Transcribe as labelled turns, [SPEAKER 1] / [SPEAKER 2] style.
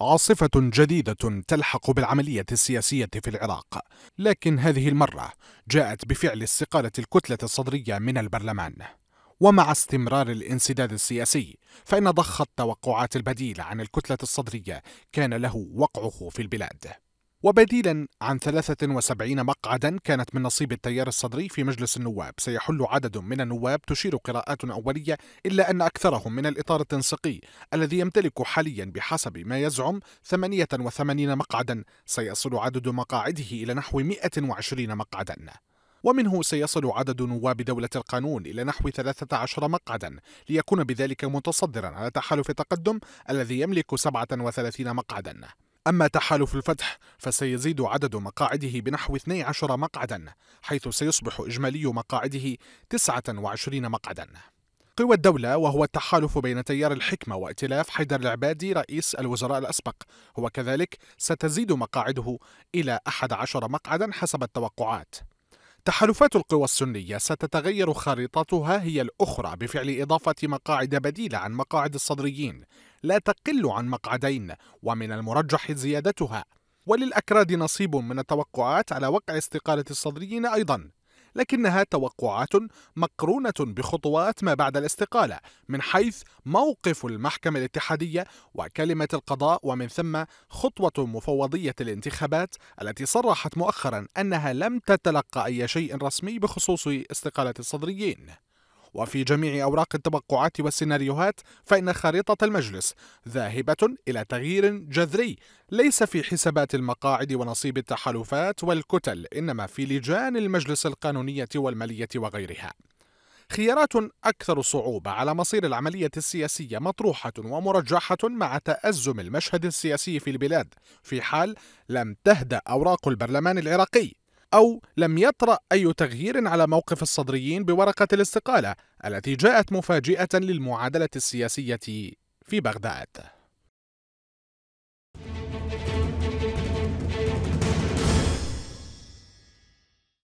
[SPEAKER 1] عاصفة جديدة تلحق بالعملية السياسية في العراق، لكن هذه المرة جاءت بفعل استقالة الكتلة الصدرية من البرلمان. ومع استمرار الانسداد السياسي، فإن ضخ التوقعات البديل عن الكتلة الصدرية كان له وقعه في البلاد. وبديلا عن 73 مقعدا كانت من نصيب التيار الصدري في مجلس النواب سيحل عدد من النواب تشير قراءات أولية إلا أن أكثرهم من الإطار التنسيقي الذي يمتلك حاليا بحسب ما يزعم 88 مقعدا سيصل عدد مقاعده إلى نحو 120 مقعدا ومنه سيصل عدد نواب دولة القانون إلى نحو 13 مقعدا ليكون بذلك متصدرا على تحالف التقدم الذي يملك 37 مقعدا أما تحالف الفتح فسيزيد عدد مقاعده بنحو 12 مقعدا حيث سيصبح إجمالي مقاعده 29 مقعدا قوى الدولة وهو التحالف بين تيار الحكمة وائتلاف حيدر العبادي رئيس الوزراء الأسبق هو كذلك ستزيد مقاعده إلى 11 مقعدا حسب التوقعات تحالفات القوى السنية ستتغير خريطتها هي الأخرى بفعل إضافة مقاعد بديلة عن مقاعد الصدريين لا تقل عن مقعدين ومن المرجح زيادتها وللأكراد نصيب من التوقعات على وقع استقالة الصدريين أيضا لكنها توقعات مقرونة بخطوات ما بعد الاستقالة من حيث موقف المحكمة الاتحادية وكلمة القضاء ومن ثم خطوة مفوضية الانتخابات التي صرحت مؤخرا أنها لم تتلقى أي شيء رسمي بخصوص استقالة الصدريين وفي جميع أوراق التوقعات والسيناريوهات فإن خريطة المجلس ذاهبة إلى تغيير جذري ليس في حسابات المقاعد ونصيب التحالفات والكتل إنما في لجان المجلس القانونية والمالية وغيرها خيارات أكثر صعوبة على مصير العملية السياسية مطروحة ومرجحة مع تأزم المشهد السياسي في البلاد في حال لم تهدأ أوراق البرلمان العراقي أو لم يطرأ أي تغيير على موقف الصدريين بورقة الاستقالة التي جاءت مفاجئة للمعادلة السياسية في بغداد